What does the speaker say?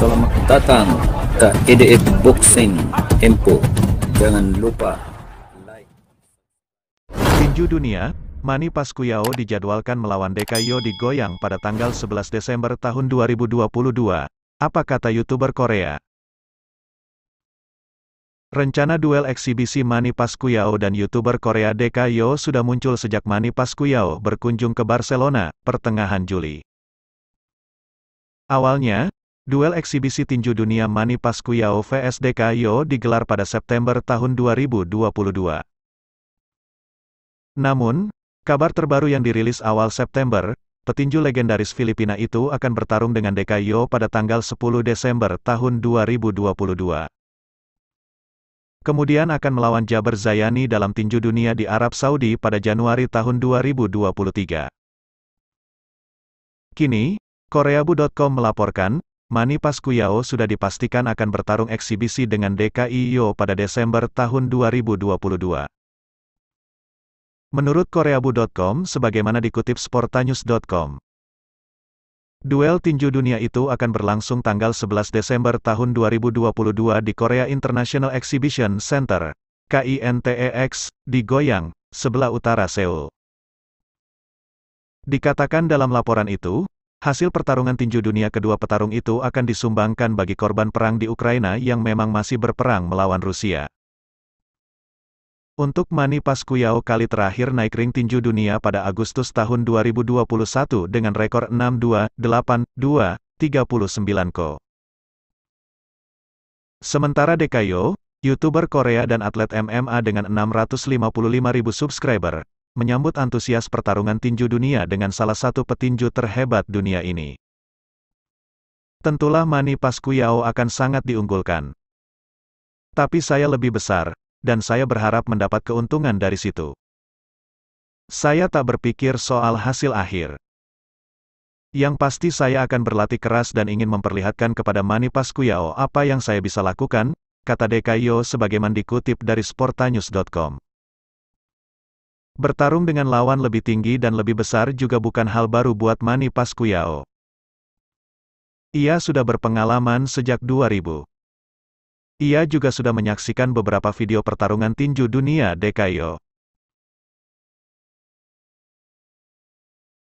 Selamat datang ke EDF Boxing Tempo. Jangan lupa like. Tinju dunia, Manny Pacquiao dijadwalkan melawan Dekayo di Goyang pada tanggal 11 Desember tahun 2022. Apa kata YouTuber Korea? Rencana duel eksibisi Manny Pacquiao dan YouTuber Korea Dekayo sudah muncul sejak Manny Pacquiao berkunjung ke Barcelona, pertengahan Juli. Awalnya, Duel eksibisi tinju dunia Manny Pacquiao vs Dekayo digelar pada September tahun 2022. Namun, kabar terbaru yang dirilis awal September, petinju legendaris Filipina itu akan bertarung dengan Dekayo pada tanggal 10 Desember tahun 2022. Kemudian akan melawan Jabar Zayani dalam tinju dunia di Arab Saudi pada Januari tahun 2023. Kini, Koreabu.com melaporkan, Mani Pacquiao sudah dipastikan akan bertarung eksibisi dengan DKIO pada Desember tahun 2022. Menurut koreabu.com sebagaimana dikutip sportanews.com, Duel tinju dunia itu akan berlangsung tanggal 11 Desember tahun 2022 di Korea International Exhibition Center, KINTEX, di Goyang, sebelah utara Seoul. Dikatakan dalam laporan itu, Hasil pertarungan tinju dunia kedua petarung itu akan disumbangkan bagi korban perang di Ukraina yang memang masih berperang melawan Rusia. Untuk Mani Pacquiao kali terakhir naik ring tinju dunia pada Agustus tahun 2021 dengan rekor 6-2, 8-2, 39 ko. Sementara Dekayo, YouTuber Korea dan atlet MMA dengan 655.000 subscriber, menyambut antusias pertarungan tinju dunia dengan salah satu petinju terhebat dunia ini. Tentulah Manny Pacquiao akan sangat diunggulkan. Tapi saya lebih besar, dan saya berharap mendapat keuntungan dari situ. Saya tak berpikir soal hasil akhir. Yang pasti saya akan berlatih keras dan ingin memperlihatkan kepada Manny Pacquiao apa yang saya bisa lakukan, kata Dekayo sebagaimana dikutip dari sportanews.com. Bertarung dengan lawan lebih tinggi dan lebih besar juga bukan hal baru buat Manny Pacquiao. Ia sudah berpengalaman sejak 2000. Ia juga sudah menyaksikan beberapa video pertarungan tinju dunia dekayo.